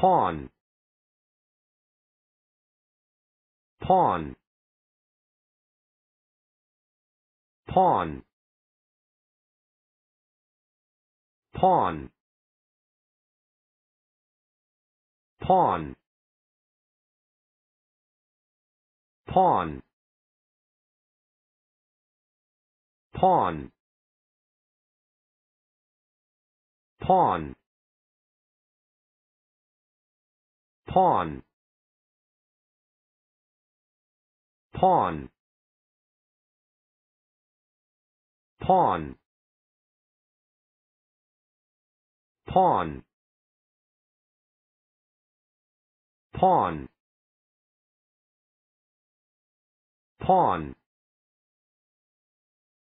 pawn pawn pawn pawn pawn pawn pawn pawn pawn pawn pawn pawn pawn pawn